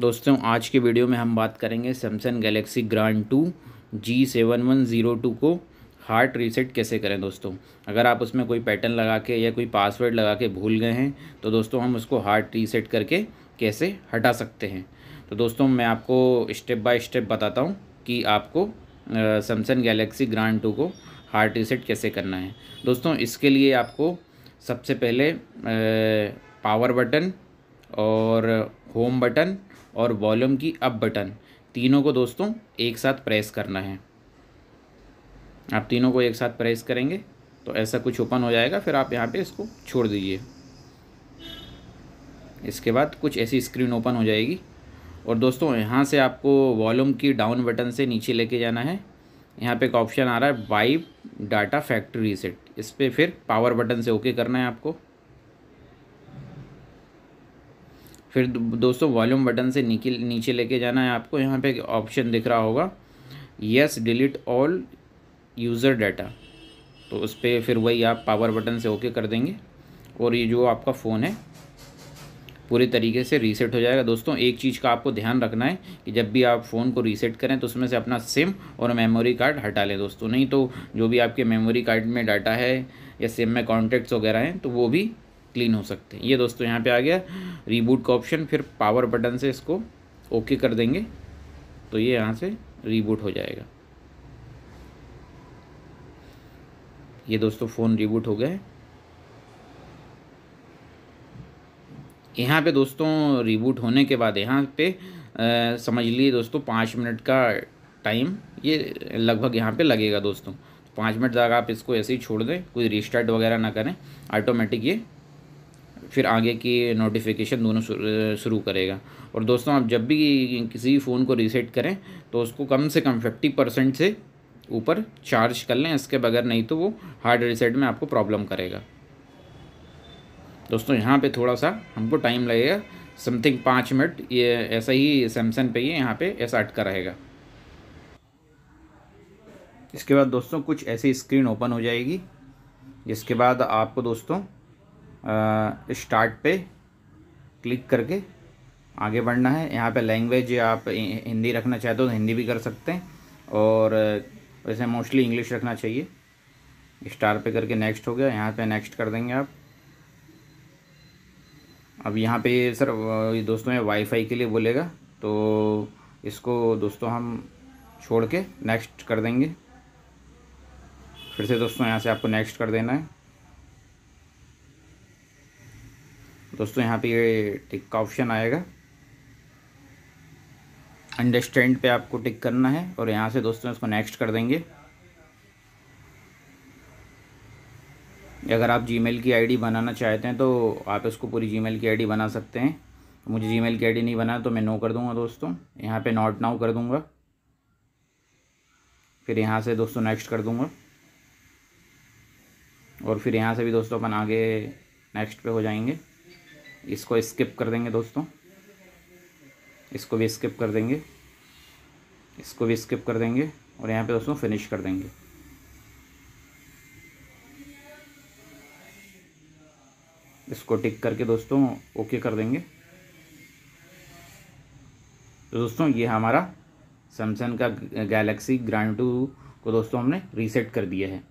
दोस्तों आज के वीडियो में हम बात करेंगे Samsung Galaxy Grand two G seven one zero two को हार्ट रीसेट कैसे करें दोस्तों अगर आप उसमें कोई पैटर्न लगा के या कोई पासवर्ड लगा के भूल गए हैं तो दोस्तों हम उसको हार्ट रीसेट करके कैसे हटा सकते हैं तो दोस्तों मैं आपको स्टेप बाय स्टेप बताता हूँ कि आपको सैमसंग गैलेक्सी ग्रांड टू को हार्ट रीसेट कैसे करना है दोस्तों इसके लिए आपको सबसे पहले पावर बटन और होम बटन और वॉल्यूम की अप बटन तीनों को दोस्तों एक साथ प्रेस करना है आप तीनों को एक साथ प्रेस करेंगे तो ऐसा कुछ ओपन हो जाएगा फिर आप यहाँ पे इसको छोड़ दीजिए इसके बाद कुछ ऐसी स्क्रीन ओपन हो जाएगी और दोस्तों यहाँ से आपको वॉल्यूम की डाउन बटन से नीचे लेके जाना है यहाँ पे एक ऑप्शन आ रहा है वाइब डाटा फैक्ट्री रीसेट इस पर फिर पावर बटन से ओके करना है आपको फिर दोस्तों वॉल्यूम बटन से निकल नीचे लेके जाना है आपको यहाँ पे ऑप्शन दिख रहा होगा yes delete all user data तो उस पर फिर वही आप पावर बटन से ओके कर देंगे और ये जो आपका फ़ोन है पूरे तरीके से रीसेट हो जाएगा दोस्तों एक चीज़ का आपको ध्यान रखना है कि जब भी आप फ़ोन को रीसेट करें तो उसमें से अपना सिम और मेमोरी कार्ड हटा लें दोस्तों नहीं तो जो भी आपके मेमोरी कार्ड में डाटा है या सिम में कॉन्टैक्ट्स वगैरह हैं तो वो भी क्लीन हो सकते हैं ये दोस्तों यहाँ पे आ गया रीबूट का ऑप्शन फिर पावर बटन से इसको ओके कर देंगे तो ये यहाँ से रीबूट हो जाएगा ये दोस्तों फ़ोन रिबूट हो गया है यहाँ पे दोस्तों रिबूट होने के बाद यहाँ पे आ, समझ लिए दोस्तों पाँच मिनट का टाइम ये लगभग यहाँ पे लगेगा दोस्तों पाँच मिनट तक आप इसको ऐसे ही छोड़ दें कोई रिस्टार्ट वगैरह ना करें ऑटोमेटिक ये फिर आगे की नोटिफिकेशन दोनों शुरू करेगा और दोस्तों आप जब भी किसी फ़ोन को रीसेट करें तो उसको कम से कम फिफ्टी परसेंट से ऊपर चार्ज कर लें इसके बगैर नहीं तो वो हार्ड रीसेट में आपको प्रॉब्लम करेगा दोस्तों यहाँ पे थोड़ा सा हमको टाइम लगेगा समथिंग पाँच मिनट ये ऐसा ही सैमसंग पे ही यहाँ पे ऐसा अटका रहेगा इसके बाद दोस्तों कुछ ऐसी स्क्रीन ओपन हो जाएगी जिसके बाद आपको दोस्तों स्टार्ट पे क्लिक करके आगे बढ़ना है यहाँ पे लैंग्वेज आप हिंदी रखना चाहते हो तो हिंदी भी कर सकते हैं और वैसे मोस्टली इंग्लिश रखना चाहिए स्टार पे करके नेक्स्ट हो गया यहाँ पे नेक्स्ट कर देंगे आप अब यहाँ पे सर दोस्तों ये वाईफाई के लिए बोलेगा तो इसको दोस्तों हम छोड़ के नेक्स्ट कर देंगे फिर से दोस्तों यहाँ से आपको नेक्स्ट कर देना है दोस्तों यहाँ पे ये टिक का ऑप्शन आएगा अंडरस्टैंड पे आपको टिक करना है और यहाँ से दोस्तों इसको नेक्स्ट कर देंगे अगर आप जीमेल की आईडी बनाना चाहते हैं तो आप इसको पूरी जीमेल की आईडी बना सकते हैं तो मुझे जीमेल की आईडी नहीं बना तो मैं नो कर दूंगा दोस्तों यहाँ पे नॉट नाउ कर दूंगा फिर यहाँ से दोस्तों नेक्स्ट कर दूंगा और फिर यहाँ से भी दोस्तों अपन आगे नेक्स्ट पे हो जाएंगे इसको स्किप कर देंगे दोस्तों इसको भी स्किप कर देंगे इसको भी स्किप कर देंगे और यहाँ पे दोस्तों फिनिश कर देंगे इसको टिक करके दोस्तों ओके कर देंगे तो दोस्तों ये हमारा सैमसंग का गैलेक्सी ग्रैंड टू को दोस्तों हमने रीसेट कर दिया है